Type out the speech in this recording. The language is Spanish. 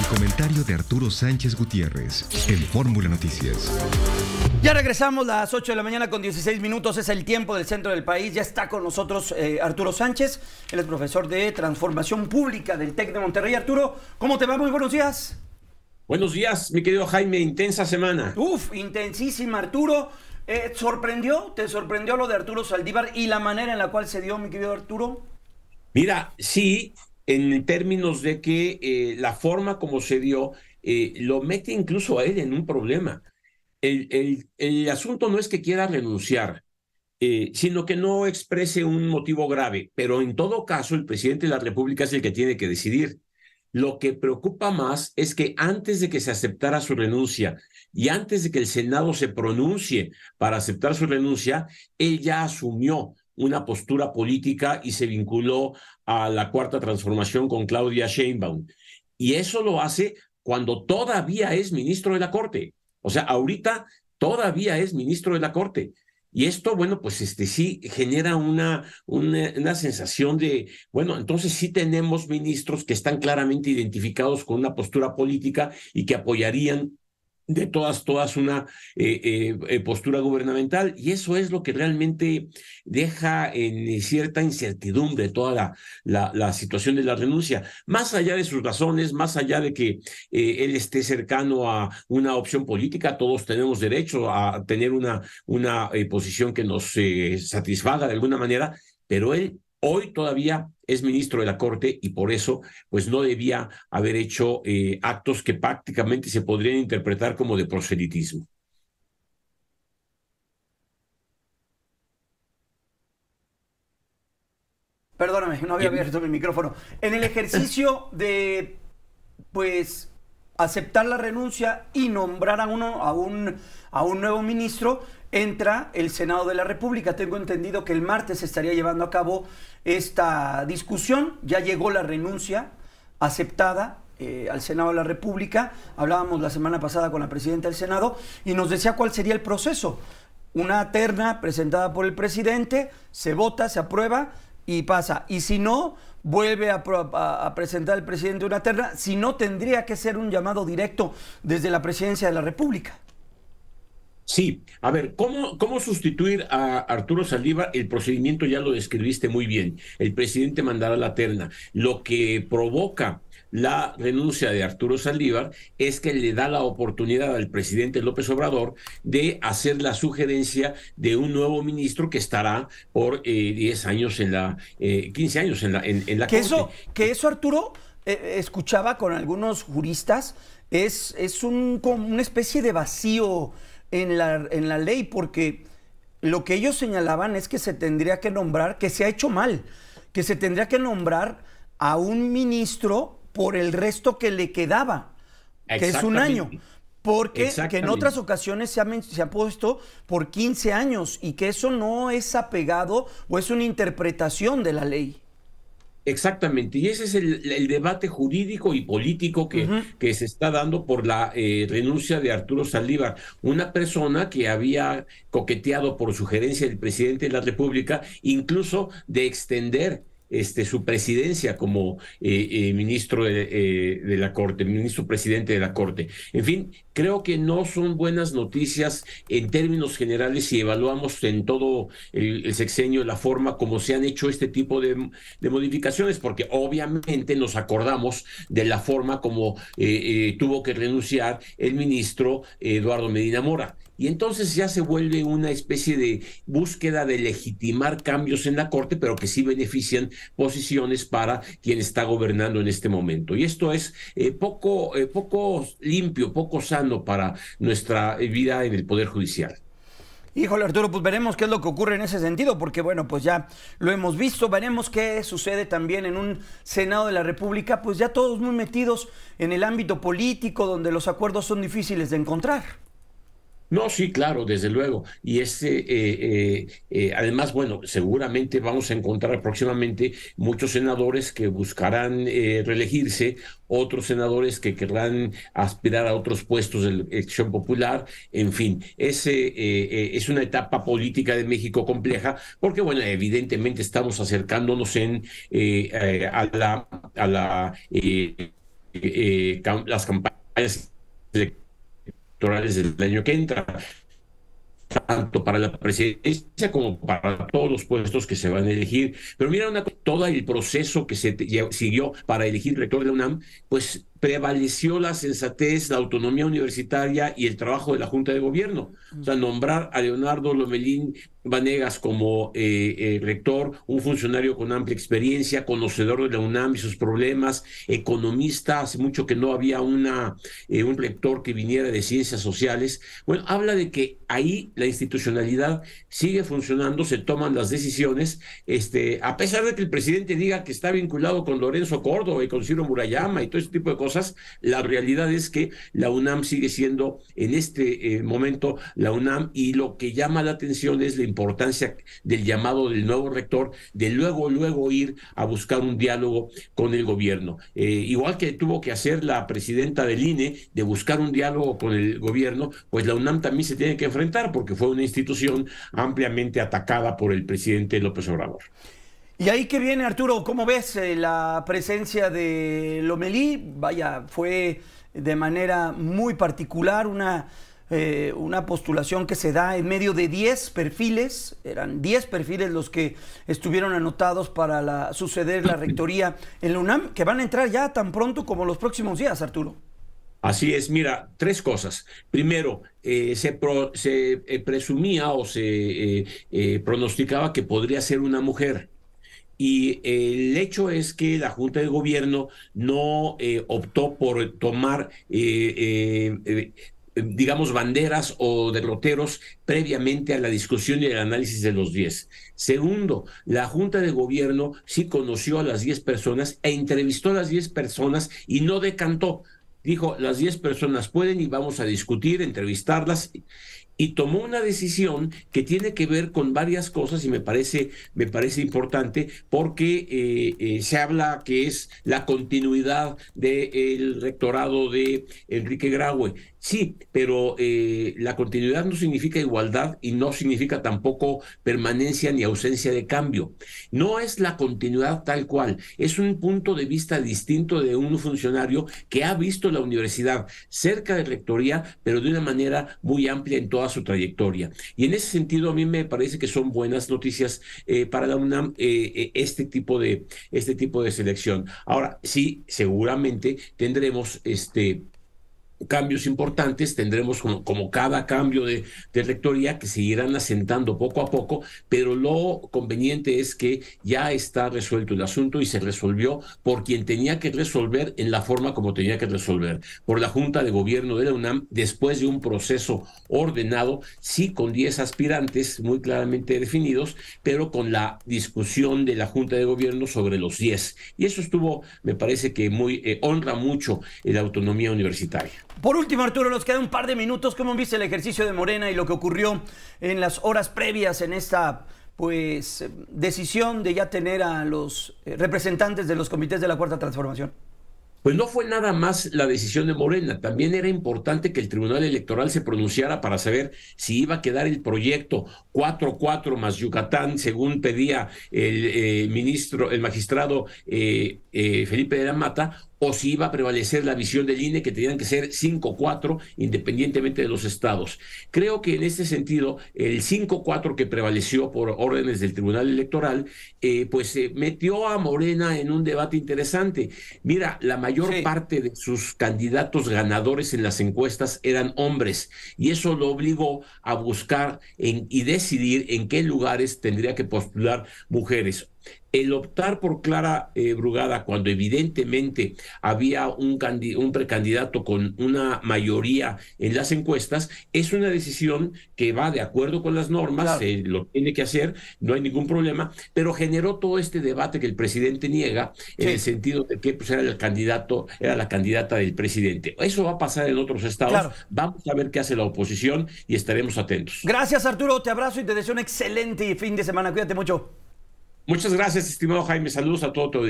El comentario de Arturo Sánchez Gutiérrez en Fórmula Noticias. Ya regresamos a las 8 de la mañana con 16 minutos, es el tiempo del centro del país. Ya está con nosotros eh, Arturo Sánchez, él es profesor de Transformación Pública del TEC de Monterrey. Arturo, ¿cómo te va? Muy buenos días. Buenos días, mi querido Jaime, intensa semana. Uf, intensísima, Arturo. Eh, ¿Sorprendió? ¿Te sorprendió lo de Arturo Saldívar y la manera en la cual se dio, mi querido Arturo? Mira, sí, en términos de que eh, la forma como se dio eh, lo mete incluso a él en un problema. El, asunto no es que quiera renunciar, eh, sino que no exprese un motivo grave, pero en todo caso el presidente de la República es el que tiene que decidir. Lo que preocupa más es que antes de que se aceptara su renuncia y antes de que el Senado se pronuncie para aceptar su renuncia, él ya asumió una postura política y se vinculó a la cuarta transformación con Claudia Sheinbaum. Y eso lo hace cuando todavía es ministro de la Corte. O sea, ahorita todavía es ministro de la Corte. Y esto, bueno, pues este sí genera una, una, una, sensación de, bueno, entonces sí tenemos ministros que están claramente identificados con una postura política y que apoyarían de todas, todas una eh, eh, eh, postura gubernamental y eso es lo que realmente deja en cierta incertidumbre toda la, la, situación de la renuncia, más allá de sus razones, más allá de que él esté cercano a una opción política, todos tenemos derecho a tener una, una posición que nos satisfaga de alguna manera, pero él Hoy todavía es ministro de la Corte y por eso pues no debía haber hecho eh, actos que prácticamente se podrían interpretar como de proselitismo. Perdóname, no había abierto mi micrófono. En el ejercicio de, pues, aceptar la renuncia y nombrar a uno a un, a un nuevo ministro, entra el Senado de la República. Tengo entendido que el martes se estaría llevando a cabo esta discusión. Ya llegó la renuncia aceptada eh, al Senado de la República. Hablábamos la semana pasada con la presidenta del Senado y nos decía cuál sería el proceso. Una terna presentada por el presidente, se vota, se aprueba y pasa. Y si no, vuelve a, a, presentar el presidente una terna, si no tendría que ser un llamado directo desde la presidencia de la República. Sí, a ver, ¿cómo, cómo sustituir a Arturo Saldívar? El procedimiento ya lo describiste muy bien. El presidente mandará la terna. Lo que provoca la renuncia de Arturo Saldívar es que le da la oportunidad al presidente López Obrador de hacer la sugerencia de un nuevo ministro que estará por eh, 10 años en la, 15 eh, años en la, en, la que Eso, que eso, Arturo, eh, eh, escuchaba con algunos juristas, es, es un, una especie de vacío en la, en la ley, porque lo que ellos señalaban es que se tendría que nombrar, que se ha hecho mal, que se tendría que nombrar a un ministro por el resto que le quedaba, que es un año. Porque que en otras ocasiones se ha, se ha, puesto por 15 años y que eso no es apegado o es una interpretación de la ley. Exactamente, y ese es el, debate jurídico y político que, que se está dando por la eh, renuncia de Arturo Saldívar, una persona que había coqueteado por sugerencia del presidente de la República, incluso de extender este, su presidencia como eh, eh, ministro eh, de, la Corte, ministro presidente de la Corte. En fin, creo que no son buenas noticias en términos generales si evaluamos en todo el, sexenio la forma como se han hecho este tipo de, modificaciones, porque obviamente nos acordamos de la forma como tuvo que renunciar el ministro Eduardo Medina Mora. Y entonces ya se vuelve una especie de búsqueda de legitimar cambios en la Corte, pero que sí benefician posiciones para quien está gobernando en este momento. Y esto es eh, poco, eh, poco limpio, poco sano para nuestra vida en el Poder Judicial. Híjole Arturo, pues veremos qué es lo que ocurre en ese sentido, porque bueno, pues ya lo hemos visto, veremos qué sucede también en un Senado de la República, pues ya todos muy metidos en el ámbito político, donde los acuerdos son difíciles de encontrar. No, sí, claro, desde luego. Y este, además, bueno, seguramente vamos a encontrar próximamente muchos senadores que buscarán reelegirse, otros senadores que querrán aspirar a otros puestos de elección popular, en fin, ese es una etapa política de México compleja, porque bueno, evidentemente estamos acercándonos en a la a la las campañas electorales electorales del año que entra tanto para la presidencia como para todos los puestos que se van a elegir. Pero mira una todo el proceso que se siguió para elegir rector de la UNAM, pues prevaleció la sensatez, la autonomía universitaria y el trabajo de la Junta de Gobierno. O sea, nombrar a Leonardo Lomelín Vanegas como eh, eh, rector, un funcionario con amplia experiencia, conocedor de la UNAM y sus problemas, economista, hace mucho que no había una, eh, un rector que viniera de ciencias sociales. Bueno, habla de que ahí la institución institucionalidad sigue funcionando, se toman las decisiones, este, a pesar de que el presidente diga que está vinculado con Lorenzo Córdoba y con Ciro Murayama y todo ese tipo de cosas, la realidad es que la UNAM sigue siendo en este eh, momento la UNAM y lo que llama la atención es la importancia del llamado del nuevo rector de luego, luego ir a buscar un diálogo con el gobierno. Eh, igual que tuvo que hacer la presidenta del INE de buscar un diálogo con el gobierno, pues la UNAM también se tiene que enfrentar porque fue una institución ampliamente atacada por el presidente López Obrador. Y ahí que viene, Arturo, ¿cómo ves eh, la presencia de Lomelí? Vaya, fue de manera muy particular una, eh, una postulación que se da en medio de 10 perfiles, eran 10 perfiles los que estuvieron anotados para suceder la rectoría en la UNAM, que van a entrar ya tan pronto como los próximos días, Arturo. Así es, mira, tres cosas. Primero, eh, se, eh, presumía o se eh, pronosticaba que podría ser una mujer. Y el hecho es que la Junta de Gobierno no optó por tomar digamos, banderas o derroteros previamente a la discusión y el análisis de los diez. Segundo, la Junta de Gobierno sí conoció a las diez personas e entrevistó a las diez personas y no decantó dijo, las 10 personas pueden y vamos a discutir, entrevistarlas y tomó una decisión que tiene que ver con varias cosas y me parece, me parece importante porque eh, eh, se habla que es la continuidad del rectorado de Enrique Graue. Sí, pero eh, la continuidad no significa igualdad y no significa tampoco permanencia ni ausencia de cambio. No es la continuidad tal cual, es un punto de vista distinto de un funcionario que ha visto la universidad cerca de rectoría, pero de una manera muy amplia en todas su trayectoria. Y en ese sentido, a mí me parece que son buenas noticias eh, para la UNAM eh, eh, este, tipo de, este tipo de selección. Ahora, sí, seguramente tendremos este, cambios importantes, tendremos como, cada cambio de, rectoría que seguirán asentando poco a poco, pero lo conveniente es que ya está resuelto el asunto y se resolvió por quien tenía que resolver en la forma como tenía que resolver, por la Junta de Gobierno de la UNAM, después de un proceso ordenado, sí con 10 aspirantes muy claramente definidos, pero con la discusión de la Junta de Gobierno sobre los 10. Y eso estuvo, me parece que muy eh, honra mucho la autonomía universitaria. Por último, Arturo, nos queda un par de minutos. ¿Cómo viste el ejercicio de Morena y lo que ocurrió en las horas previas en esta pues decisión de ya tener a los eh, representantes de los comités de la Cuarta Transformación? Pues no fue nada más la decisión de Morena, también era importante que el Tribunal Electoral se pronunciara para saber si iba a quedar el proyecto 4-4 más Yucatán, según pedía el eh, ministro, el magistrado eh, Felipe de la Mata, o si iba a prevalecer la visión del INE que tenían que ser 5-4 independientemente de los estados. Creo que en este sentido, el 5-4 que prevaleció por órdenes del Tribunal Electoral, eh, pues eh, metió a Morena en un debate interesante. Mira, la mayor parte de sus candidatos ganadores en las encuestas eran hombres y eso lo obligó a buscar en, y decidir en qué lugares tendría que postular mujeres el optar por Clara eh, Brugada cuando evidentemente había un, un, precandidato con una mayoría en las encuestas es una decisión que va de acuerdo con las normas, se lo tiene que hacer, no hay ningún problema, pero generó todo este debate que el presidente niega en el sentido de que pues, era el candidato, era la candidata del presidente. Eso va a pasar en otros estados. Vamos a ver qué hace la oposición y estaremos atentos. Gracias Arturo, te abrazo y te deseo un excelente fin de semana. Cuídate mucho. Muchas gracias, estimado Jaime. Saludos a todo tu